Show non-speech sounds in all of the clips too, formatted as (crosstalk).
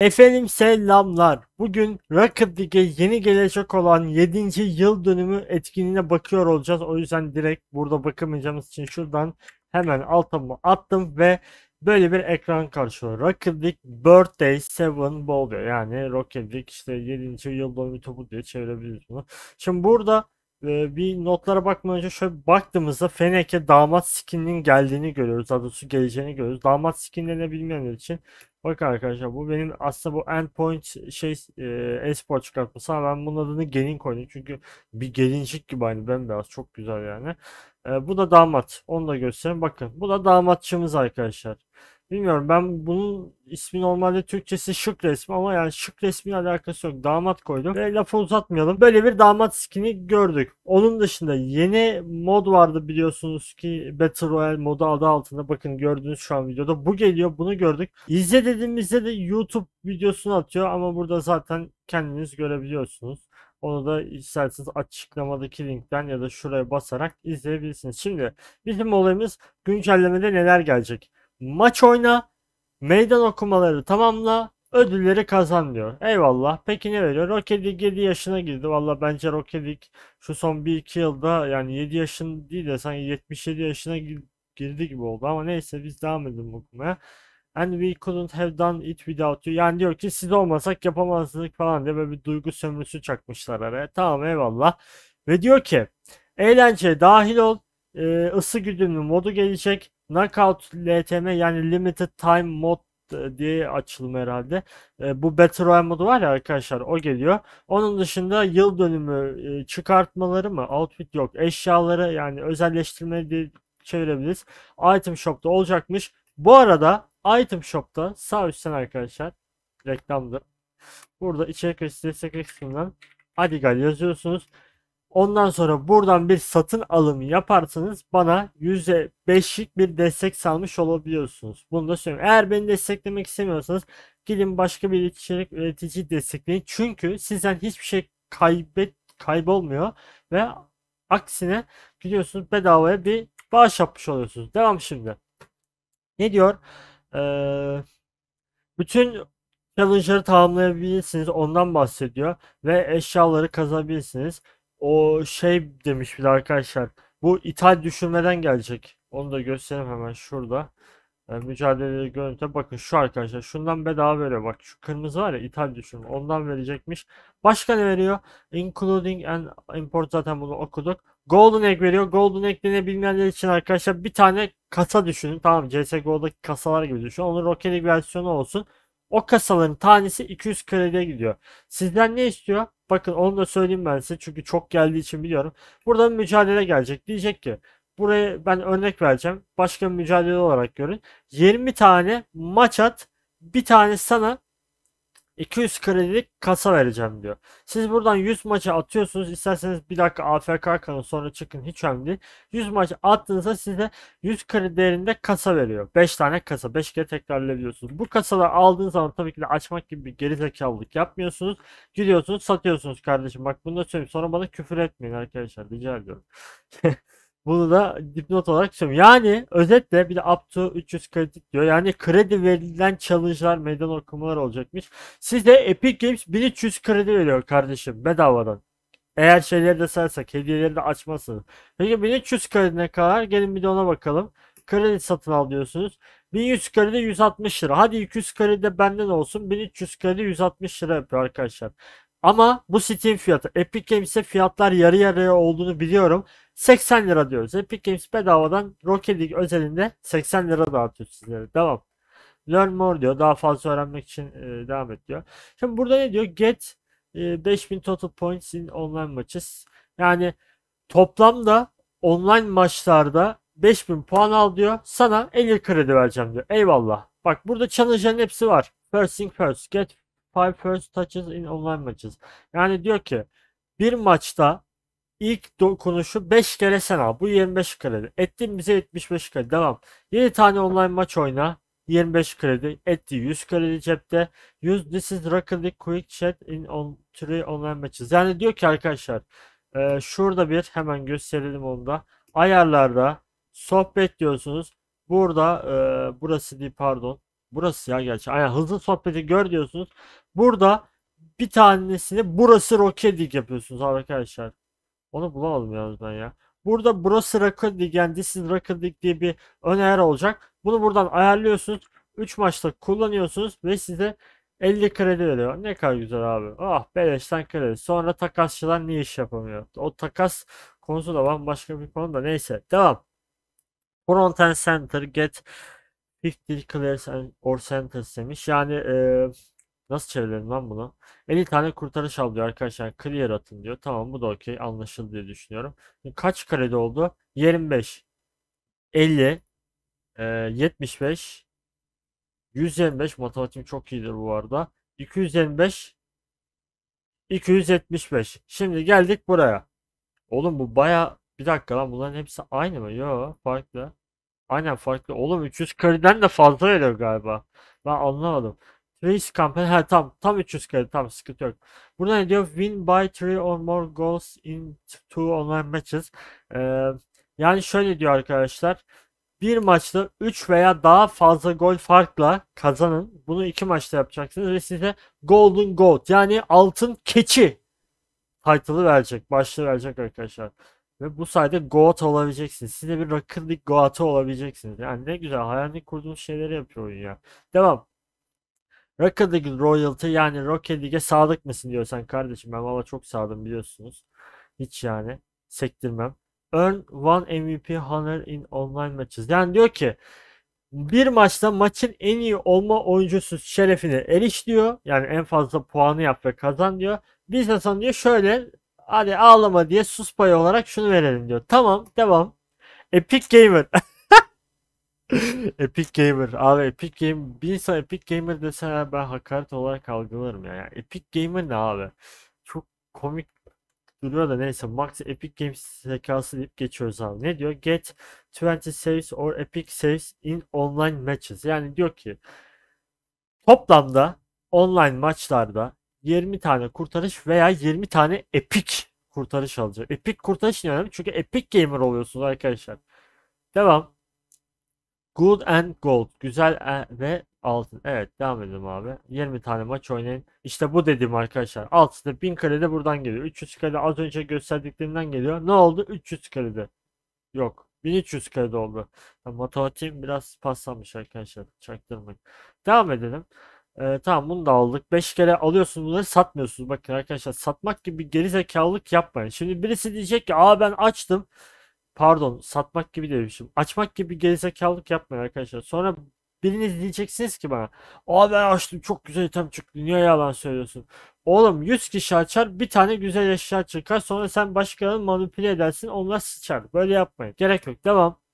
Efendim selamlar. Bugün Rocket League'e yeni gelecek olan 7. yıl dönümü etkinliğine bakıyor olacağız. O yüzden direkt burada bakamayacağımız için şuradan hemen altımı attım ve böyle bir ekran karşılıyor. Rocket League Birthday 7 bu oluyor. Yani Rocket League işte 7. yıl dönümü topu diye çevirebiliriz bunu. Şimdi burada e, bir notlara bakmadan önce şöyle baktığımızda Feneke damat skininin geldiğini görüyoruz. Daha doğrusu geleceğini görüyoruz. Damat skinlerini bilmeyenler için Bak arkadaşlar bu benim aslında bu endpoint şey e, e-spor çıkartması ama ben bunun adını gelin koydum çünkü bir gelincik gibi aynı bembeyaz çok güzel yani. E, bu da damat onu da göstereyim bakın bu da damatçımız arkadaşlar. Bilmiyorum ben bunun ismi normalde Türkçesi şık resmi ama yani şık resmi alakası yok. Damat koydum ve lafı uzatmayalım. Böyle bir damat skin'i gördük. Onun dışında yeni mod vardı biliyorsunuz ki Battle Royale modu adı altında. Bakın gördüğünüz şu an videoda. Bu geliyor bunu gördük. İzle dediğimizde de YouTube videosunu atıyor ama burada zaten kendiniz görebiliyorsunuz. Onu da isterseniz açıklamadaki linkten ya da şuraya basarak izleyebilirsiniz. Şimdi bizim olayımız güncellemede neler gelecek? maç oyna, meydan okumaları tamamla, ödülleri kazan diyor. Eyvallah. Peki ne veriyor? Rocket League 7 yaşına girdi. Valla bence Rocket League şu son 1-2 yılda yani 7 yaşın değil de sanki 77 yaşına girdi gibi oldu. Ama neyse biz devam edelim okumaya. And we couldn't have done it without you. Yani diyor ki siz olmasak yapamazdık falan diye böyle bir duygu sömürüsü çakmışlar araya. Tamam eyvallah. Ve diyor ki eğlence dahil ol. E, ısı güdümlü modu gelecek. Knockout LTM yani Limited Time Mod e, diye açılımı herhalde. E, bu Battle Royale modu var ya arkadaşlar o geliyor. Onun dışında yıl dönümü e, çıkartmaları mı? Outfit yok. Eşyaları yani özelleştirme diye çevirebiliriz. Item Shop'ta olacakmış. Bu arada Item Shop'ta sağ üstten arkadaşlar reklamdır. Burada içerik ve sitesi kısmından Adigal yazıyorsunuz. Ondan sonra buradan bir satın alımı yaparsanız bana %5'lik bir destek sağlamış olabiliyorsunuz. Bunu da söyleyeyim. Eğer beni desteklemek istemiyorsanız gidin başka bir içerik üretici destekleyin. Çünkü sizden hiçbir şey kaybet kaybolmuyor ve aksine biliyorsunuz bedavaya bir bağış yapmış oluyorsunuz. Devam şimdi. Ne diyor? Ee, bütün challenge'ları tamamlayabilirsiniz. Ondan bahsediyor. Ve eşyaları kazanabilirsiniz. O şey demiş bir de arkadaşlar. Bu ithal düşünmeden gelecek. Onu da göstereyim hemen şurada. Yani ee, mücadeleleri görüntüye bakın şu arkadaşlar. Şundan bedava veriyor. Bak şu kırmızı var ya ithal düşün. Ondan verecekmiş. Başka ne veriyor? Including and import zaten bunu okuduk. Golden Egg veriyor. Golden Egg'ini bilmeyenler için arkadaşlar bir tane kasa düşünün. Tamam CSGO'daki kasalar gibi düşünün. Onun Rocket League versiyonu olsun. O kasaların tanesi 200 krediye gidiyor. Sizden ne istiyor? Bakın onu da söyleyeyim ben size çünkü çok geldiği için biliyorum. Burada mücadele gelecek. Diyecek ki buraya ben örnek vereceğim. Başka bir mücadele olarak görün. 20 tane maç at. Bir tane sana 200 kredilik kasa vereceğim diyor. Siz buradan 100 maça atıyorsunuz. İsterseniz bir dakika AFK kalın sonra çıkın hiç önemli değil. 100 maç attığınızda size 100 kredi değerinde kasa veriyor. 5 tane kasa 5 kere tekrarlayabiliyorsunuz. Bu kasaları aldığınız zaman tabii ki de açmak gibi bir gerizekalılık yapmıyorsunuz. Gidiyorsunuz satıyorsunuz kardeşim. Bak bunu da söyleyeyim sonra bana küfür etmeyin arkadaşlar rica ediyorum. (laughs) Bunu da dipnot olarak söylüyorum. Yani özetle bir de up to 300 kredi diyor. Yani kredi verilen challenge'lar, meydan okumalar olacakmış. Size Epic Games 1300 kredi veriyor kardeşim bedavadan. Eğer şeyleri de sayarsak, hediyeleri de açmazsınız. Peki 1300 kredine kadar gelin bir de ona bakalım. Kredi satın al diyorsunuz. 1100 kredi 160 lira. Hadi 200 kredi de benden olsun. 1300 kredi 160 lira yapıyor arkadaşlar. Ama bu Steam fiyatı. Epic Games'e fiyatlar yarı yarıya olduğunu biliyorum. 80 lira diyoruz. Epic Games bedavadan Rocket League özelinde 80 lira dağıtıyor sizlere. Devam. Learn more diyor. Daha fazla öğrenmek için e, devam et diyor. Şimdi burada ne diyor? Get e, 5000 total points in online matches. Yani toplamda online maçlarda 5000 puan al diyor. Sana 50 kredi vereceğim diyor. Eyvallah. Bak burada challenge'ların hepsi var. First thing first. Get 5 first touches in online maçız. Yani diyor ki bir maçta ilk dokunuşu 5 kere sen al. Bu 25 kredi. Ettin bize 75 kredi. Devam. 7 tane online maç oyna. 25 kredi. Etti 100 kredi cepte. 100 this is rapidly quick chat in on, three online maçız. Yani diyor ki arkadaşlar e, şurada bir hemen gösterelim onu da. Ayarlarda sohbet diyorsunuz. Burada e, burası değil pardon. Burası ya gerçi. Aynen hızlı sohbeti gör diyorsunuz. Burada bir tanesini burası Rocket League yapıyorsunuz arkadaşlar. Onu bulamadım yalnız ben ya. Burada burası Rocket League yani This is Rocket League diye bir öneri olacak. Bunu buradan ayarlıyorsunuz. 3 maçta kullanıyorsunuz ve size 50 kredi veriyor. Ne kadar güzel abi. Ah oh, beleşten kredi. Sonra takasçılar ne iş yapamıyor. O takas konusu da bambaşka bir konu da neyse. Devam. Front Center Get Pick declares or sentence demiş. Yani e, nasıl çevirelim lan bunu? 50 tane kurtarış al diyor arkadaşlar. Clear atın diyor. Tamam bu da okey. Anlaşıldı diye düşünüyorum. Kaç karede oldu? 25. 50. E, 75. 125. Matematiğim çok iyidir bu arada. 225. 275. Şimdi geldik buraya. Oğlum bu baya bir dakika lan bunların hepsi aynı mı? Yo farklı. Aynen farklı. Oğlum 300 kareden de fazla veriyor galiba. Ben anlamadım. Trees campaign Ha tam tam 300 kare tam sıkıntı yok. Burada ne diyor? Win by three or more goals in two online matches. Ee, yani şöyle diyor arkadaşlar. Bir maçta 3 veya daha fazla gol farkla kazanın. Bunu iki maçta yapacaksınız ve size Golden Goat yani altın keçi title'ı verecek. Başlığı verecek arkadaşlar. Ve bu sayede Goat olabileceksiniz. Siz de bir Rocket League Goat'ı olabileceksiniz. Yani ne güzel hayalini kurduğunuz şeyleri yapıyor oyun ya. Devam. Rocket League Royalty yani Rocket League'e sadık mısın diyor sen kardeşim ben valla çok sadım biliyorsunuz. Hiç yani sektirmem. Earn one MVP honor in online matches. Yani diyor ki bir maçta maçın en iyi olma oyuncusu şerefine eriş diyor. Yani en fazla puanı yap ve kazan diyor. Biz de sana diyor şöyle hadi ağlama diye sus payı olarak şunu verelim diyor. Tamam devam. Epic Gamer. (laughs) Epic Gamer abi Epic Game bir insan Epic Gamer dese ben hakaret olarak algılarım ya. Yani Epic Gamer ne abi? Çok komik duruyor da neyse Max Epic Games zekası deyip geçiyoruz abi. Ne diyor? Get 20 saves or epic saves in online matches. Yani diyor ki toplamda online maçlarda 20 tane kurtarış veya 20 tane epic kurtarış alacak. Epic kurtarış ne önemli? Çünkü epic gamer oluyorsunuz arkadaşlar. Devam. Good and gold. Güzel e ve altın. Evet devam edelim abi. 20 tane maç oynayın. İşte bu dedim arkadaşlar. Altıda 1000 de buradan geliyor. 300 kredi az önce gösterdiklerimden geliyor. Ne oldu? 300 de. Yok. 1300 kredi oldu. Yani matematiğim biraz paslanmış arkadaşlar. Çaktırmayın. Devam edelim. Ee, tamam bunu da aldık. 5 kere alıyorsunuz bunları satmıyorsunuz. Bakın arkadaşlar satmak gibi bir gerizekalılık yapmayın. Şimdi birisi diyecek ki aa ben açtım. Pardon satmak gibi demişim. Açmak gibi bir gerizekalılık yapmayın arkadaşlar. Sonra biriniz diyeceksiniz ki bana aa ben açtım çok güzel item çıktı niye yalan söylüyorsun. Oğlum 100 kişi açar bir tane güzel eşya çıkar sonra sen başkalarını manipüle edersin onlar sıçar. Böyle yapmayın. Gerek yok. Devam.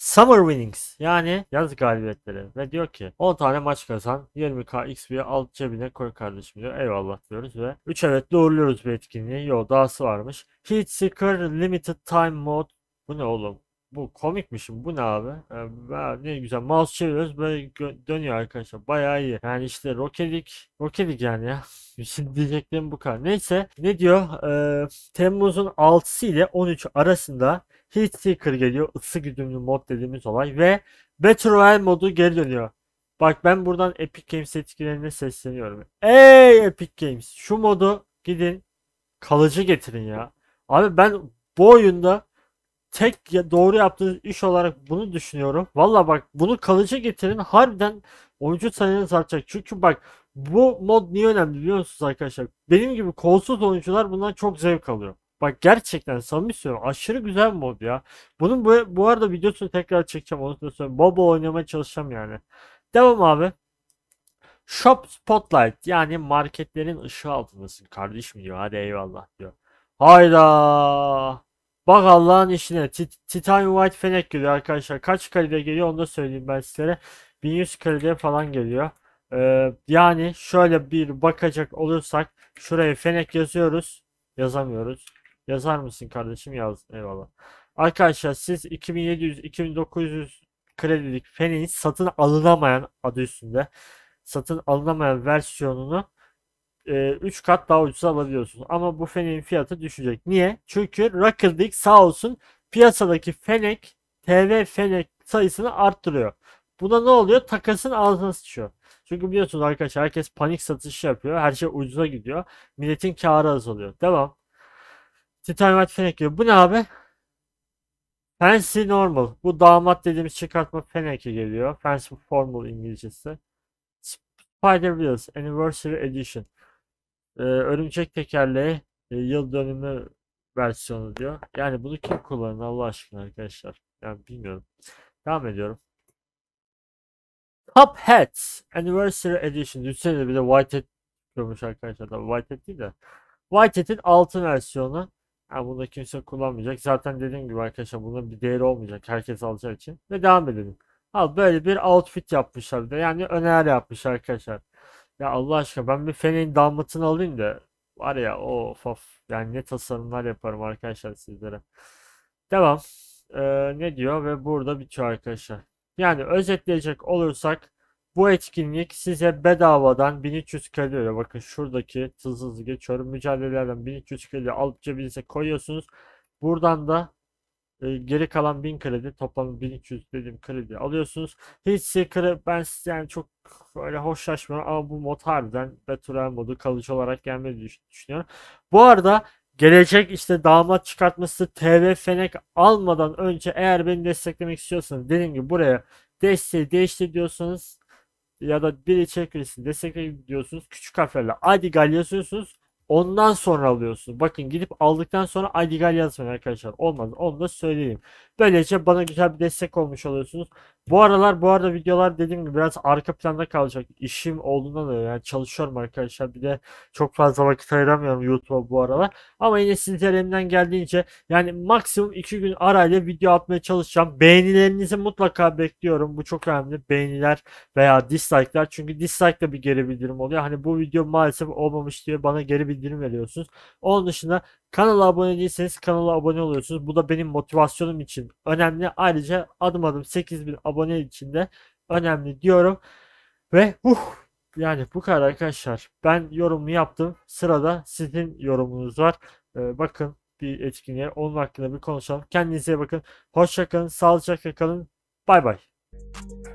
Summer Winnings yani yaz galibiyetleri ve diyor ki 10 tane maç kazan 20k XP al cebine koy kardeşim diyor. Eyvallah diyoruz ve 3 evet uğurluyoruz bir etkinliği. Yo dahası varmış. Heat Seeker Limited Time Mode. Bu ne oğlum? Bu komikmişim. Bu ne abi? Ee, ne güzel. Mouse çeviriyoruz böyle dönüyor arkadaşlar. Bayağı iyi. Yani işte rokelik. Rokelik yani ya. (laughs) Şimdi şey diyeceklerim bu kadar. Neyse. Ne diyor? Ee, Temmuz'un 6'sı ile 13 arasında Heat Seeker geliyor. Isı güdümlü mod dediğimiz olay ve Battle Royale modu geri dönüyor. Bak ben buradan Epic Games etkilerine sesleniyorum. Ey Epic Games şu modu gidin kalıcı getirin ya. Abi ben bu oyunda tek doğru yaptığınız iş olarak bunu düşünüyorum. Valla bak bunu kalıcı getirin. Harbiden oyuncu sayınız artacak. Çünkü bak bu mod niye önemli biliyor musunuz arkadaşlar? Benim gibi kolsuz oyuncular bundan çok zevk alıyor. Bak gerçekten samimi söylüyorum. Aşırı güzel mod ya. Bunun bu, bu arada videosunu tekrar çekeceğim. Onu da söyleyeyim. oynamaya çalışacağım yani. Devam abi. Shop Spotlight yani marketlerin ışığı altındasın kardeşim diyor. Hadi eyvallah diyor. Hayda. Bak Allah'ın işine. Tit Titan White Fenek geliyor arkadaşlar. Kaç kalide geliyor onu da söyleyeyim ben sizlere. 1100 kalide falan geliyor. Ee, yani şöyle bir bakacak olursak şuraya Fenek yazıyoruz. Yazamıyoruz. Yazar mısın kardeşim? Yaz. Eyvallah. Arkadaşlar siz 2700-2900 kredilik Fen'in satın alınamayan adı üstünde satın alınamayan versiyonunu 3 e, kat daha ucuz alabiliyorsunuz. Ama bu Fen'in fiyatı düşecek. Niye? Çünkü Rocket League sağ olsun piyasadaki Fenek TV Fenek sayısını arttırıyor. Buna ne oluyor? Takasın ağzına sıçıyor. Çünkü biliyorsunuz arkadaşlar herkes panik satışı yapıyor. Her şey ucuza gidiyor. Milletin karı azalıyor. Devam. Titan White Fennec gibi. Bu ne abi? Fancy Normal. Bu damat dediğimiz çıkartma Fennec'e geliyor. Fancy Formal İngilizcesi. Spider Wheels Anniversary Edition. Ee, örümcek tekerleği e, yıl dönümü versiyonu diyor. Yani bunu kim kullanır Allah aşkına arkadaşlar? Yani bilmiyorum. Devam ediyorum. Top Hats Anniversary Edition. Düşünsene bir de White Hat görmüş arkadaşlar. Tabii White Hat değil de. White Hat'in altın versiyonu. Yani bunu da kimse kullanmayacak. Zaten dediğim gibi arkadaşlar bunun bir değeri olmayacak. Herkes alacağı için. Ve devam edelim. Al böyle bir outfit yapmışlar bir de. Yani öner yapmış arkadaşlar. Ya Allah aşkına ben bir feneğin damatını alayım da var ya of of yani ne tasarımlar yaparım arkadaşlar sizlere. Devam. Ee, ne diyor ve burada bitiyor arkadaşlar. Yani özetleyecek olursak bu etkinlik size bedavadan 1300 kalori bakın şuradaki hızlı hızlı geçiyorum mücadelelerden 1300 kalori alıp cebinize koyuyorsunuz. Buradan da e, geri kalan 1000 kredi toplam 1300 dediğim kredi alıyorsunuz. Hiç secret ben size yani çok öyle hoşlaşmıyorum ama bu mod harbiden Battle modu kalıcı olarak gelmedi düşünüyorum. Bu arada gelecek işte damat çıkartması TV Fenek almadan önce eğer beni desteklemek istiyorsanız dediğim gibi buraya desteği değiştir diyorsanız ya da bir içerik üreticisi destekleyin diyorsunuz. Küçük harflerle Adigal yazıyorsunuz. Ondan sonra alıyorsunuz. Bakın gidip aldıktan sonra Adigal yazmayın arkadaşlar. Olmaz. Onu da söyleyeyim. Böylece bana güzel bir destek olmuş oluyorsunuz. Bu aralar bu arada videolar dediğim gibi biraz arka planda kalacak. İşim olduğundan da yani çalışıyorum arkadaşlar. Bir de çok fazla vakit ayıramıyorum YouTube'a bu aralar. Ama yine sizler elimden geldiğince yani maksimum 2 gün arayla video atmaya çalışacağım. Beğenilerinizi mutlaka bekliyorum. Bu çok önemli. Beğeniler veya dislike'lar. Çünkü dislike de bir geri bildirim oluyor. Hani bu video maalesef olmamış diye bana geri bildirim veriyorsunuz. Onun dışında Kanala abone değilseniz kanala abone oluyorsunuz. Bu da benim motivasyonum için önemli. Ayrıca adım adım 8000 abone için de önemli diyorum. Ve huh, yani bu kadar arkadaşlar. Ben yorumumu yaptım. Sırada sizin yorumunuz var. Ee, bakın bir etkinliğe onun hakkında bir konuşalım. Kendinize bakın. Hoşçakalın. Sağlıcakla kalın. Bay bay.